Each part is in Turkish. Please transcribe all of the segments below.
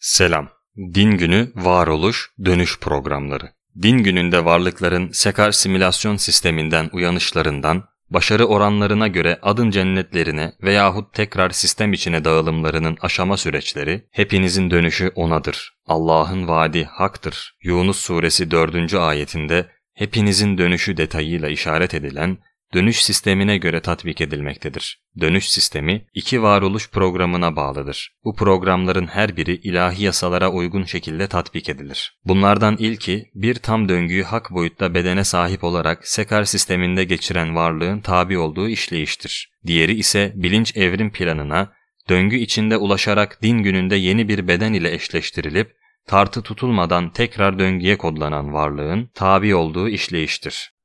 Selam. Din Günü Varoluş Dönüş Programları. Din gününde varlıkların Sekar simülasyon sisteminden uyanışlarından, başarı oranlarına göre adın cennetlerine veyahut tekrar sistem içine dağılımlarının aşama süreçleri, hepinizin dönüşü O'nadır. Allah'ın vaadi haktır. Yunus Suresi 4. ayetinde hepinizin dönüşü detayıyla işaret edilen dönüş sistemine göre tatbik edilmektedir. Dönüş sistemi iki varoluş programına bağlıdır. Bu programların her biri ilahi yasalara uygun şekilde tatbik edilir. Bunlardan ilki bir tam döngüyü hak boyutta bedene sahip olarak sekar sisteminde geçiren varlığın tabi olduğu işleyiştir. Diğeri ise bilinç evrim planına, döngü içinde ulaşarak din gününde yeni bir beden ile eşleştirilip tartı tutulmadan tekrar döngüye kodlanan varlığın tabi olduğu işleyiştir.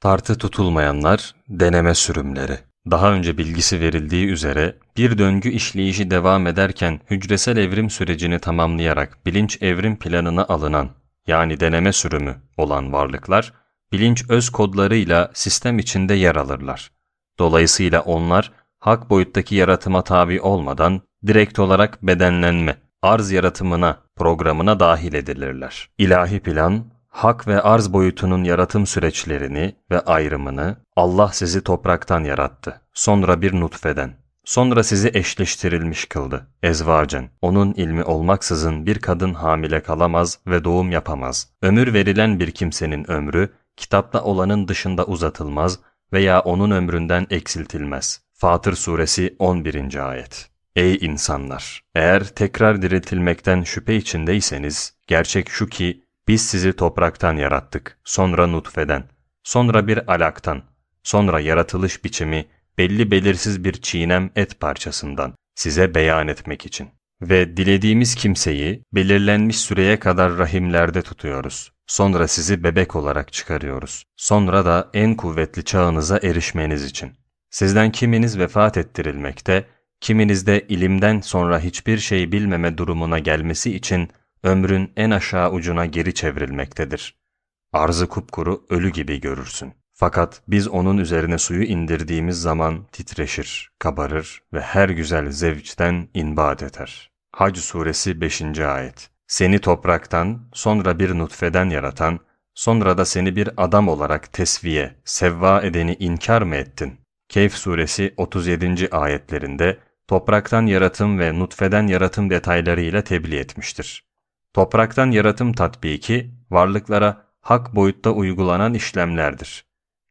Tartı tutulmayanlar, deneme sürümleri. Daha önce bilgisi verildiği üzere bir döngü işleyişi devam ederken hücresel evrim sürecini tamamlayarak bilinç evrim planına alınan yani deneme sürümü olan varlıklar bilinç öz kodlarıyla sistem içinde yer alırlar. Dolayısıyla onlar hak boyuttaki yaratıma tabi olmadan direkt olarak bedenlenme, arz yaratımına, programına dahil edilirler. İlahi plan hak ve arz boyutunun yaratım süreçlerini ve ayrımını Allah sizi topraktan yarattı. Sonra bir nutfeden. Sonra sizi eşleştirilmiş kıldı. Ezvacen. Onun ilmi olmaksızın bir kadın hamile kalamaz ve doğum yapamaz. Ömür verilen bir kimsenin ömrü, kitapta olanın dışında uzatılmaz veya onun ömründen eksiltilmez. Fatır Suresi 11. Ayet Ey insanlar! Eğer tekrar diriltilmekten şüphe içindeyseniz, gerçek şu ki biz sizi topraktan yarattık, sonra nutfeden, sonra bir alaktan, sonra yaratılış biçimi belli belirsiz bir çiğnem et parçasından size beyan etmek için. Ve dilediğimiz kimseyi belirlenmiş süreye kadar rahimlerde tutuyoruz. Sonra sizi bebek olarak çıkarıyoruz. Sonra da en kuvvetli çağınıza erişmeniz için. Sizden kiminiz vefat ettirilmekte, kiminiz de ilimden sonra hiçbir şey bilmeme durumuna gelmesi için ömrün en aşağı ucuna geri çevrilmektedir. Arzı kupkuru ölü gibi görürsün. Fakat biz onun üzerine suyu indirdiğimiz zaman titreşir, kabarır ve her güzel zevçten inbat eder. Hac suresi 5. ayet. Seni topraktan, sonra bir nutfeden yaratan, sonra da seni bir adam olarak tesviye, sevva edeni inkar mı ettin? Keyf suresi 37. ayetlerinde topraktan yaratım ve nutfeden yaratım detaylarıyla tebliğ etmiştir. Topraktan yaratım tatbiki, varlıklara hak boyutta uygulanan işlemlerdir.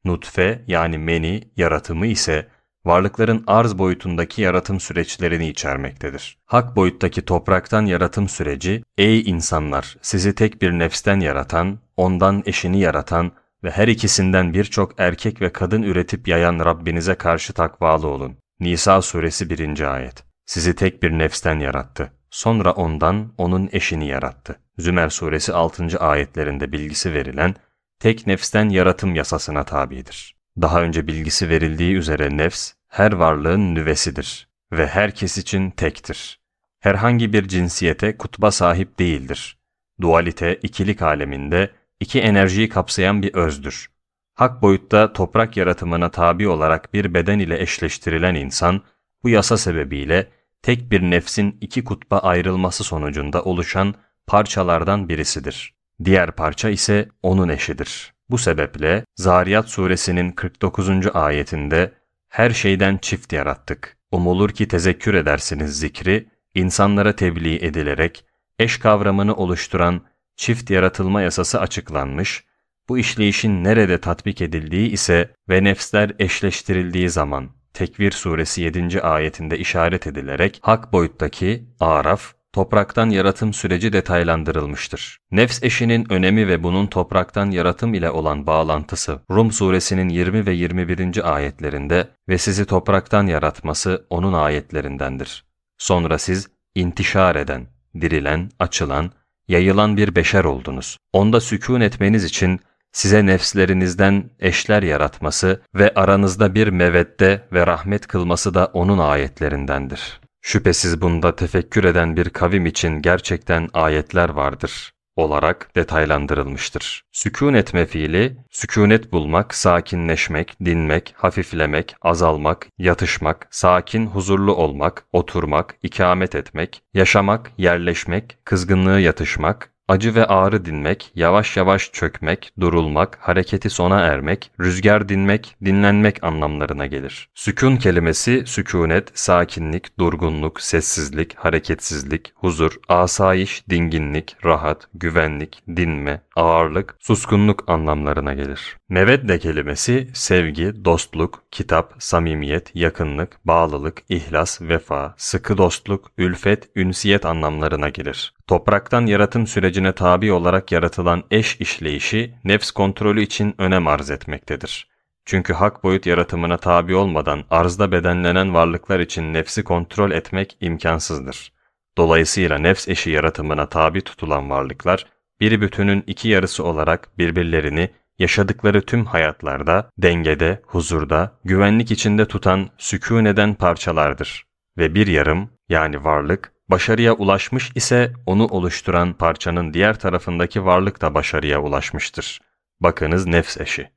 Nutfe yani meni yaratımı ise varlıkların arz boyutundaki yaratım süreçlerini içermektedir. Hak boyuttaki topraktan yaratım süreci, ey insanlar sizi tek bir nefsten yaratan, ondan eşini yaratan ve her ikisinden birçok erkek ve kadın üretip yayan Rabbinize karşı takvalı olun. Nisa suresi 1. ayet. Sizi tek bir nefsten yarattı. Sonra ondan onun eşini yarattı. Zümer suresi 6. ayetlerinde bilgisi verilen tek nefsten yaratım yasasına tabidir. Daha önce bilgisi verildiği üzere nefs her varlığın nüvesidir ve herkes için tektir. Herhangi bir cinsiyete kutba sahip değildir. Dualite ikilik aleminde iki enerjiyi kapsayan bir özdür. Hak boyutta toprak yaratımına tabi olarak bir beden ile eşleştirilen insan bu yasa sebebiyle tek bir nefsin iki kutba ayrılması sonucunda oluşan parçalardan birisidir. Diğer parça ise onun eşidir. Bu sebeple Zariyat suresinin 49. ayetinde her şeyden çift yarattık. Umulur ki tezekkür edersiniz zikri, insanlara tebliğ edilerek eş kavramını oluşturan çift yaratılma yasası açıklanmış, bu işleyişin nerede tatbik edildiği ise ve nefsler eşleştirildiği zaman Tekvir suresi 7. ayetinde işaret edilerek hak boyuttaki Araf, topraktan yaratım süreci detaylandırılmıştır. Nefs eşinin önemi ve bunun topraktan yaratım ile olan bağlantısı Rum suresinin 20 ve 21. ayetlerinde ve sizi topraktan yaratması onun ayetlerindendir. Sonra siz intişar eden, dirilen, açılan, yayılan bir beşer oldunuz. Onda sükun etmeniz için size nefslerinizden eşler yaratması ve aranızda bir mevette ve rahmet kılması da onun ayetlerindendir. Şüphesiz bunda tefekkür eden bir kavim için gerçekten ayetler vardır olarak detaylandırılmıştır. Sükun etme fiili, sükunet bulmak, sakinleşmek, dinmek, hafiflemek, azalmak, yatışmak, sakin, huzurlu olmak, oturmak, ikamet etmek, yaşamak, yerleşmek, kızgınlığı yatışmak, Acı ve ağrı dinmek, yavaş yavaş çökmek, durulmak, hareketi sona ermek, rüzgar dinmek, dinlenmek anlamlarına gelir. Sükun kelimesi sükunet, sakinlik, durgunluk, sessizlik, hareketsizlik, huzur, asayiş, dinginlik, rahat, güvenlik, dinme, ağırlık, suskunluk anlamlarına gelir. Mevedde kelimesi sevgi, dostluk, kitap, samimiyet, yakınlık, bağlılık, ihlas, vefa, sıkı dostluk, ülfet, ünsiyet anlamlarına gelir. Topraktan yaratım sürecine tabi olarak yaratılan eş işleyişi nefs kontrolü için önem arz etmektedir. Çünkü hak boyut yaratımına tabi olmadan arzda bedenlenen varlıklar için nefsi kontrol etmek imkansızdır. Dolayısıyla nefs eşi yaratımına tabi tutulan varlıklar, biri bütünün iki yarısı olarak birbirlerini yaşadıkları tüm hayatlarda dengede, huzurda, güvenlik içinde tutan sükun eden parçalardır. Ve bir yarım yani varlık başarıya ulaşmış ise onu oluşturan parçanın diğer tarafındaki varlık da başarıya ulaşmıştır. Bakınız nefs eşi.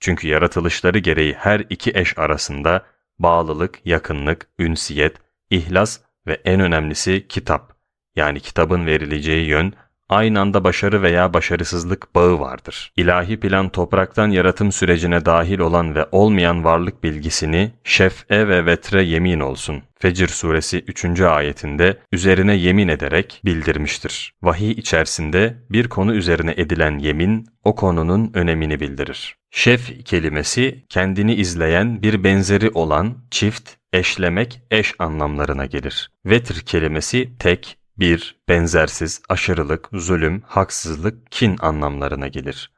Çünkü yaratılışları gereği her iki eş arasında bağlılık, yakınlık, ünsiyet, ihlas ve en önemlisi kitap. Yani kitabın verileceği yön aynı anda başarı veya başarısızlık bağı vardır. İlahi plan topraktan yaratım sürecine dahil olan ve olmayan varlık bilgisini şef'e ve vetre yemin olsun. Fecir suresi 3. ayetinde üzerine yemin ederek bildirmiştir. Vahiy içerisinde bir konu üzerine edilen yemin o konunun önemini bildirir. Şef kelimesi kendini izleyen bir benzeri olan çift, eşlemek, eş anlamlarına gelir. Vetr kelimesi tek, bir, benzersiz, aşırılık, zulüm, haksızlık, kin anlamlarına gelir.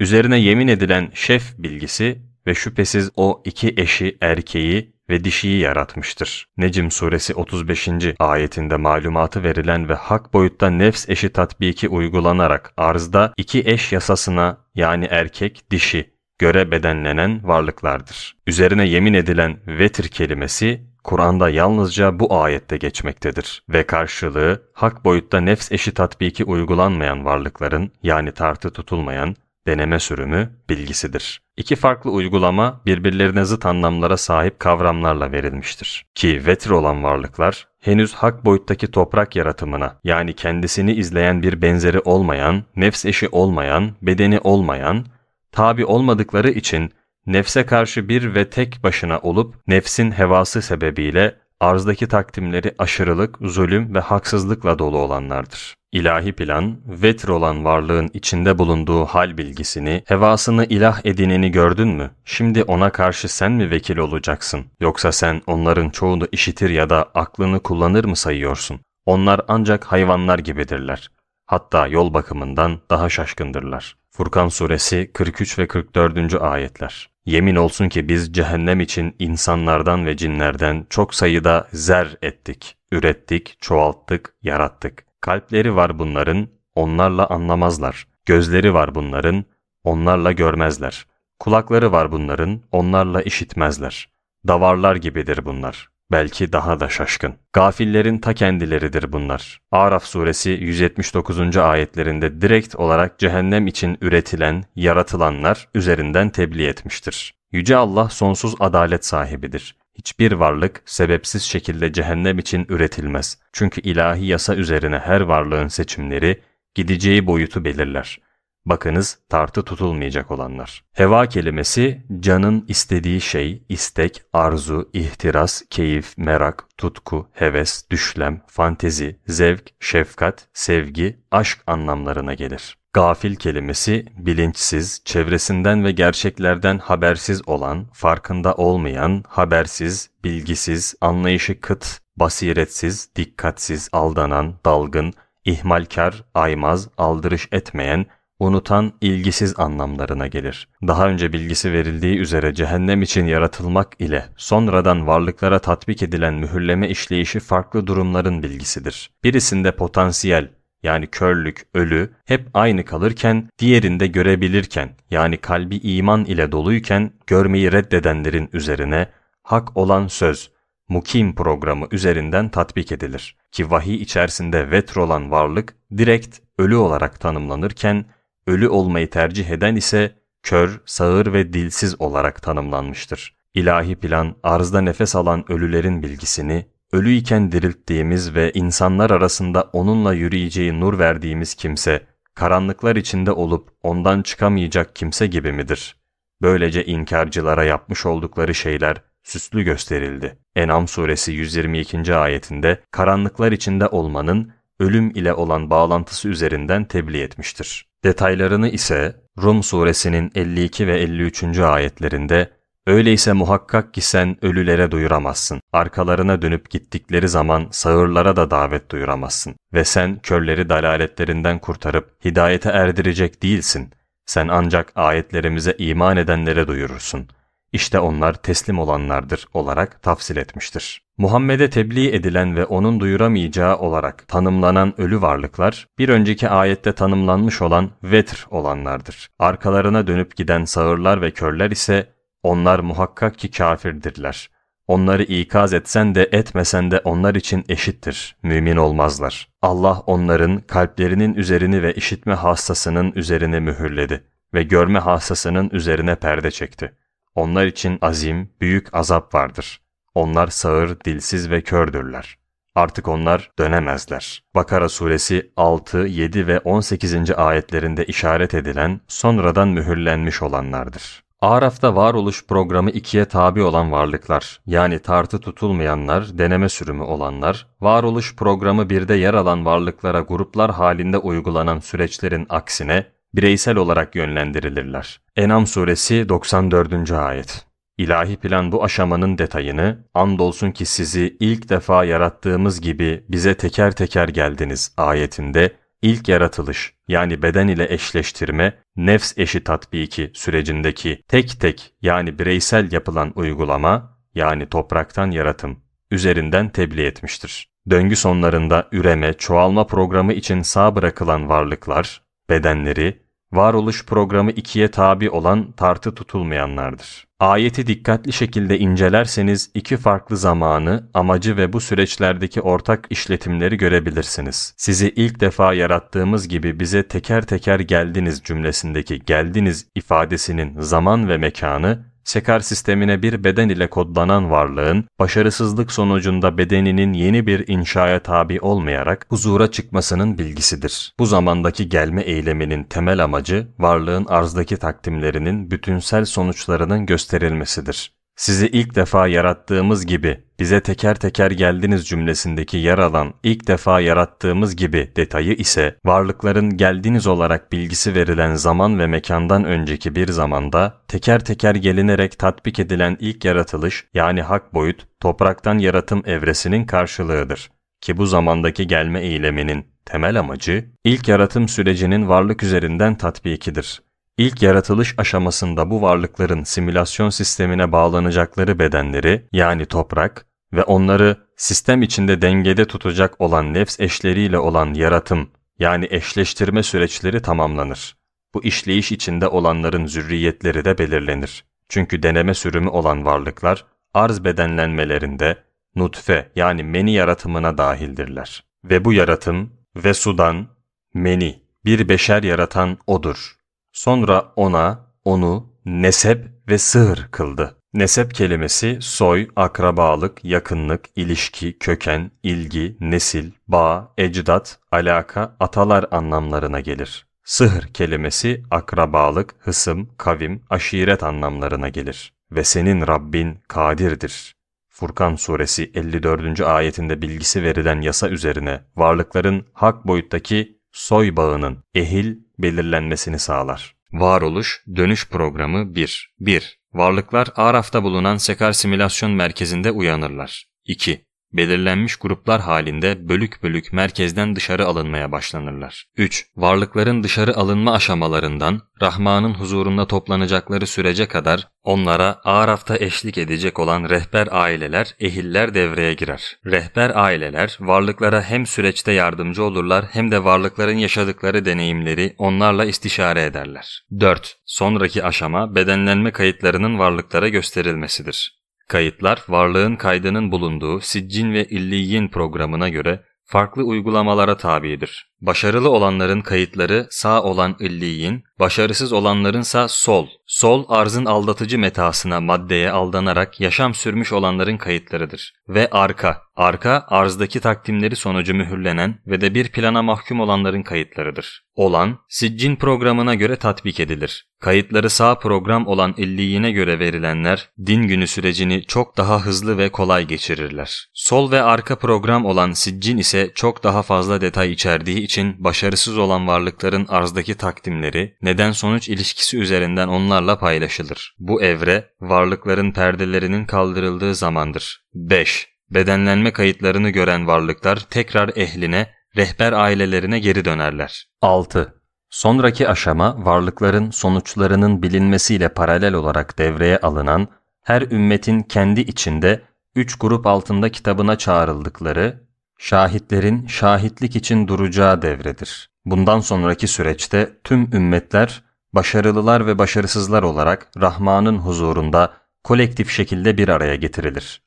Üzerine yemin edilen şef bilgisi ve şüphesiz o iki eşi erkeği ve dişiyi yaratmıştır. Necim suresi 35. ayetinde malumatı verilen ve hak boyutta nefs eşi tatbiki uygulanarak arzda iki eş yasasına yani erkek, dişi göre bedenlenen varlıklardır. Üzerine yemin edilen vetir kelimesi Kur'an'da yalnızca bu ayette geçmektedir ve karşılığı hak boyutta nefs eşi tatbiki uygulanmayan varlıkların yani tartı tutulmayan deneme sürümü bilgisidir. İki farklı uygulama birbirlerine zıt anlamlara sahip kavramlarla verilmiştir. Ki vetir olan varlıklar henüz hak boyuttaki toprak yaratımına yani kendisini izleyen bir benzeri olmayan, nefs eşi olmayan, bedeni olmayan, tabi olmadıkları için nefse karşı bir ve tek başına olup nefsin hevası sebebiyle arzdaki takdimleri aşırılık, zulüm ve haksızlıkla dolu olanlardır. İlahi plan, vetr olan varlığın içinde bulunduğu hal bilgisini, hevasını ilah edineni gördün mü? Şimdi ona karşı sen mi vekil olacaksın? Yoksa sen onların çoğunu işitir ya da aklını kullanır mı sayıyorsun? Onlar ancak hayvanlar gibidirler. Hatta yol bakımından daha şaşkındırlar. Furkan Suresi 43 ve 44. Ayetler Yemin olsun ki biz cehennem için insanlardan ve cinlerden çok sayıda zer ettik, ürettik, çoğalttık, yarattık. Kalpleri var bunların, onlarla anlamazlar. Gözleri var bunların, onlarla görmezler. Kulakları var bunların, onlarla işitmezler. Davarlar gibidir bunlar belki daha da şaşkın. Gafillerin ta kendileridir bunlar. Araf suresi 179. ayetlerinde direkt olarak cehennem için üretilen, yaratılanlar üzerinden tebliğ etmiştir. Yüce Allah sonsuz adalet sahibidir. Hiçbir varlık sebepsiz şekilde cehennem için üretilmez. Çünkü ilahi yasa üzerine her varlığın seçimleri gideceği boyutu belirler. Bakınız tartı tutulmayacak olanlar. Heva kelimesi canın istediği şey, istek, arzu, ihtiras, keyif, merak, tutku, heves, düşlem, fantezi, zevk, şefkat, sevgi, aşk anlamlarına gelir. Gafil kelimesi bilinçsiz, çevresinden ve gerçeklerden habersiz olan, farkında olmayan, habersiz, bilgisiz, anlayışı kıt, basiretsiz, dikkatsiz, aldanan, dalgın, ihmalkar, aymaz, aldırış etmeyen, unutan, ilgisiz anlamlarına gelir. Daha önce bilgisi verildiği üzere cehennem için yaratılmak ile sonradan varlıklara tatbik edilen mühürleme işleyişi farklı durumların bilgisidir. Birisinde potansiyel, yani körlük, ölü hep aynı kalırken diğerinde görebilirken yani kalbi iman ile doluyken görmeyi reddedenlerin üzerine hak olan söz, mukim programı üzerinden tatbik edilir. Ki vahiy içerisinde vetr olan varlık direkt ölü olarak tanımlanırken ölü olmayı tercih eden ise kör, sağır ve dilsiz olarak tanımlanmıştır. İlahi plan arzda nefes alan ölülerin bilgisini, ölüyken dirilttiğimiz ve insanlar arasında onunla yürüyeceği nur verdiğimiz kimse, karanlıklar içinde olup ondan çıkamayacak kimse gibi midir? Böylece inkarcılara yapmış oldukları şeyler süslü gösterildi. En'am suresi 122. ayetinde karanlıklar içinde olmanın ölüm ile olan bağlantısı üzerinden tebliğ etmiştir. Detaylarını ise Rum suresinin 52 ve 53. ayetlerinde Öyleyse muhakkak ki sen ölülere duyuramazsın. Arkalarına dönüp gittikleri zaman sağırlara da davet duyuramazsın. Ve sen körleri dalaletlerinden kurtarıp hidayete erdirecek değilsin. Sen ancak ayetlerimize iman edenlere duyurursun.'' İşte onlar teslim olanlardır olarak tafsil etmiştir. Muhammed'e tebliğ edilen ve onun duyuramayacağı olarak tanımlanan ölü varlıklar, bir önceki ayette tanımlanmış olan vetr olanlardır. Arkalarına dönüp giden sağırlar ve körler ise, onlar muhakkak ki kafirdirler. Onları ikaz etsen de etmesen de onlar için eşittir, mümin olmazlar. Allah onların kalplerinin üzerini ve işitme hassasının üzerine mühürledi ve görme hassasının üzerine perde çekti. Onlar için azim, büyük azap vardır. Onlar sağır, dilsiz ve kördürler. Artık onlar dönemezler. Bakara suresi 6, 7 ve 18. ayetlerinde işaret edilen sonradan mühürlenmiş olanlardır. Araf'ta varoluş programı ikiye tabi olan varlıklar, yani tartı tutulmayanlar, deneme sürümü olanlar, varoluş programı birde yer alan varlıklara gruplar halinde uygulanan süreçlerin aksine bireysel olarak yönlendirilirler. Enam suresi 94. ayet. İlahi plan bu aşamanın detayını, andolsun ki sizi ilk defa yarattığımız gibi bize teker teker geldiniz ayetinde ilk yaratılış yani beden ile eşleştirme, nefs eşi tatbiki sürecindeki tek tek yani bireysel yapılan uygulama yani topraktan yaratım üzerinden tebliğ etmiştir. Döngü sonlarında üreme, çoğalma programı için sağ bırakılan varlıklar, bedenleri, varoluş programı ikiye tabi olan tartı tutulmayanlardır. Ayeti dikkatli şekilde incelerseniz iki farklı zamanı, amacı ve bu süreçlerdeki ortak işletimleri görebilirsiniz. Sizi ilk defa yarattığımız gibi bize teker teker geldiniz cümlesindeki geldiniz ifadesinin zaman ve mekanı Sekar sistemine bir beden ile kodlanan varlığın, başarısızlık sonucunda bedeninin yeni bir inşaya tabi olmayarak huzura çıkmasının bilgisidir. Bu zamandaki gelme eyleminin temel amacı, varlığın arzdaki takdimlerinin bütünsel sonuçlarının gösterilmesidir. Sizi ilk defa yarattığımız gibi bize teker teker geldiniz cümlesindeki yer alan ilk defa yarattığımız gibi detayı ise varlıkların geldiniz olarak bilgisi verilen zaman ve mekandan önceki bir zamanda teker teker gelinerek tatbik edilen ilk yaratılış yani hak boyut topraktan yaratım evresinin karşılığıdır ki bu zamandaki gelme eyleminin temel amacı ilk yaratım sürecinin varlık üzerinden tatbikidir. İlk yaratılış aşamasında bu varlıkların simülasyon sistemine bağlanacakları bedenleri yani toprak, ve onları sistem içinde dengede tutacak olan nefs eşleriyle olan yaratım yani eşleştirme süreçleri tamamlanır. Bu işleyiş içinde olanların zürriyetleri de belirlenir. Çünkü deneme sürümü olan varlıklar arz bedenlenmelerinde nutfe yani meni yaratımına dahildirler. Ve bu yaratım ve sudan meni bir beşer yaratan odur. Sonra ona onu nesep ve sığır kıldı. Nesep kelimesi soy, akrabalık, yakınlık, ilişki, köken, ilgi, nesil, bağ, ecdat, alaka, atalar anlamlarına gelir. Sıhır kelimesi akrabalık, hısım, kavim, aşiret anlamlarına gelir. Ve senin Rabbin kadirdir. Furkan suresi 54. ayetinde bilgisi verilen yasa üzerine varlıkların hak boyuttaki soy bağının ehil belirlenmesini sağlar. Varoluş Dönüş Programı 1 1. Varlıklar Araf'ta bulunan Sekar Simülasyon Merkezi'nde uyanırlar. 2 belirlenmiş gruplar halinde bölük bölük merkezden dışarı alınmaya başlanırlar. 3. Varlıkların dışarı alınma aşamalarından Rahman'ın huzurunda toplanacakları sürece kadar onlara Araf'ta eşlik edecek olan rehber aileler, ehiller devreye girer. Rehber aileler varlıklara hem süreçte yardımcı olurlar hem de varlıkların yaşadıkları deneyimleri onlarla istişare ederler. 4. Sonraki aşama bedenlenme kayıtlarının varlıklara gösterilmesidir. Kayıtlar, varlığın kaydının bulunduğu Siccin ve İlliyin programına göre farklı uygulamalara tabidir. Başarılı olanların kayıtları sağ olan illiyin, başarısız olanlarınsa sol. Sol arzın aldatıcı metasına maddeye aldanarak yaşam sürmüş olanların kayıtlarıdır. Ve arka, Arka, arzdaki takdimleri sonucu mühürlenen ve de bir plana mahkum olanların kayıtlarıdır. Olan, siccin programına göre tatbik edilir. Kayıtları sağ program olan illiğine göre verilenler, din günü sürecini çok daha hızlı ve kolay geçirirler. Sol ve arka program olan siccin ise çok daha fazla detay içerdiği için başarısız olan varlıkların arzdaki takdimleri, neden-sonuç ilişkisi üzerinden onlarla paylaşılır. Bu evre, varlıkların perdelerinin kaldırıldığı zamandır. 5. Bedenlenme kayıtlarını gören varlıklar tekrar ehline, rehber ailelerine geri dönerler. 6. Sonraki aşama varlıkların sonuçlarının bilinmesiyle paralel olarak devreye alınan, her ümmetin kendi içinde üç grup altında kitabına çağrıldıkları, şahitlerin şahitlik için duracağı devredir. Bundan sonraki süreçte tüm ümmetler, başarılılar ve başarısızlar olarak Rahman'ın huzurunda kolektif şekilde bir araya getirilir.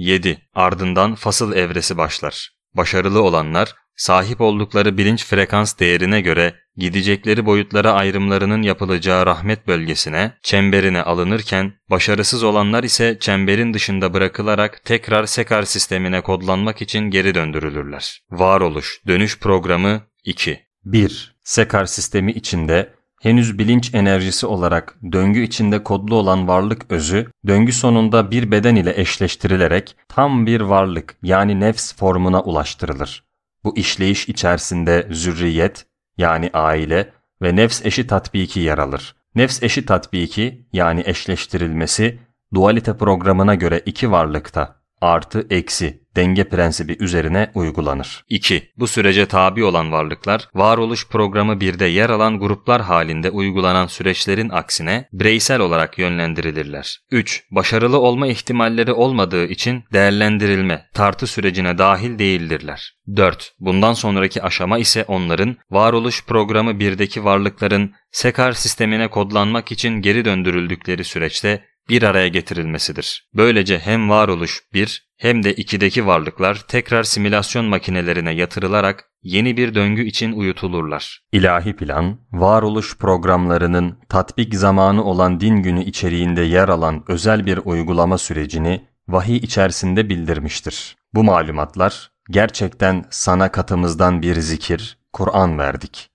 7. Ardından fasıl evresi başlar. Başarılı olanlar, sahip oldukları bilinç frekans değerine göre gidecekleri boyutlara ayrımlarının yapılacağı rahmet bölgesine, çemberine alınırken, başarısız olanlar ise çemberin dışında bırakılarak tekrar sekar sistemine kodlanmak için geri döndürülürler. Varoluş, dönüş programı 2. 1. Sekar sistemi içinde henüz bilinç enerjisi olarak döngü içinde kodlu olan varlık özü, döngü sonunda bir beden ile eşleştirilerek tam bir varlık yani nefs formuna ulaştırılır. Bu işleyiş içerisinde zürriyet yani aile ve nefs eşi tatbiki yer alır. Nefs eşi tatbiki yani eşleştirilmesi dualite programına göre iki varlıkta artı eksi denge prensibi üzerine uygulanır. 2. Bu sürece tabi olan varlıklar, varoluş programı 1'de yer alan gruplar halinde uygulanan süreçlerin aksine bireysel olarak yönlendirilirler. 3. Başarılı olma ihtimalleri olmadığı için değerlendirilme, tartı sürecine dahil değildirler. 4. Bundan sonraki aşama ise onların varoluş programı 1'deki varlıkların SEKAR sistemine kodlanmak için geri döndürüldükleri süreçte bir araya getirilmesidir. Böylece hem varoluş 1 hem de 2'deki varlıklar tekrar simülasyon makinelerine yatırılarak yeni bir döngü için uyutulurlar. İlahi plan, varoluş programlarının tatbik zamanı olan din günü içeriğinde yer alan özel bir uygulama sürecini vahiy içerisinde bildirmiştir. Bu malumatlar gerçekten sana katımızdan bir zikir, Kur'an verdik.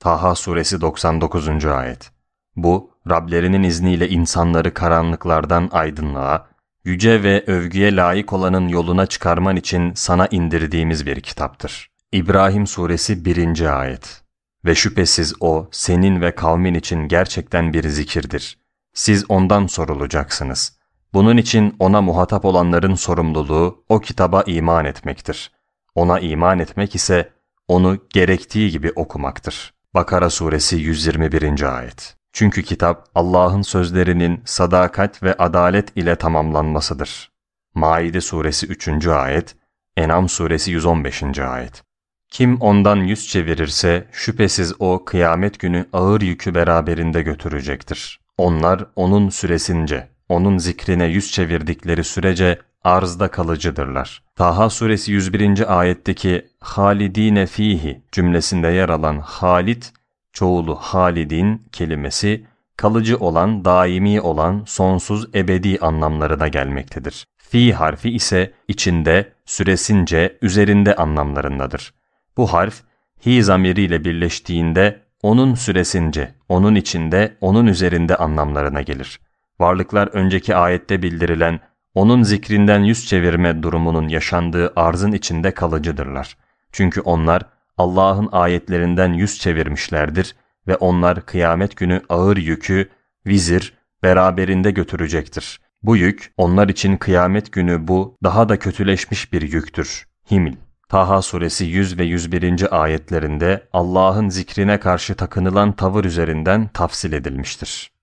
Taha suresi 99. ayet. Bu Rablerinin izniyle insanları karanlıklardan aydınlığa, yüce ve övgüye layık olanın yoluna çıkarman için sana indirdiğimiz bir kitaptır. İbrahim Suresi 1. Ayet Ve şüphesiz o senin ve kavmin için gerçekten bir zikirdir. Siz ondan sorulacaksınız. Bunun için ona muhatap olanların sorumluluğu o kitaba iman etmektir. Ona iman etmek ise onu gerektiği gibi okumaktır. Bakara Suresi 121. Ayet çünkü kitap Allah'ın sözlerinin sadakat ve adalet ile tamamlanmasıdır. Maide suresi 3. ayet, Enam suresi 115. ayet. Kim ondan yüz çevirirse şüphesiz o kıyamet günü ağır yükü beraberinde götürecektir. Onlar onun süresince, onun zikrine yüz çevirdikleri sürece arzda kalıcıdırlar. Taha suresi 101. ayetteki halidine fihi cümlesinde yer alan Halit çoğulu halidin kelimesi kalıcı olan, daimi olan, sonsuz, ebedi anlamlarına gelmektedir. Fi harfi ise içinde, süresince, üzerinde anlamlarındadır. Bu harf hi zamiriyle birleştiğinde onun süresince, onun içinde, onun üzerinde anlamlarına gelir. Varlıklar önceki ayette bildirilen onun zikrinden yüz çevirme durumunun yaşandığı arzın içinde kalıcıdırlar. Çünkü onlar Allah'ın ayetlerinden yüz çevirmişlerdir ve onlar kıyamet günü ağır yükü, vizir, beraberinde götürecektir. Bu yük onlar için kıyamet günü bu daha da kötüleşmiş bir yüktür. Himil. Taha suresi 100 ve 101. ayetlerinde Allah'ın zikrine karşı takınılan tavır üzerinden tafsil edilmiştir.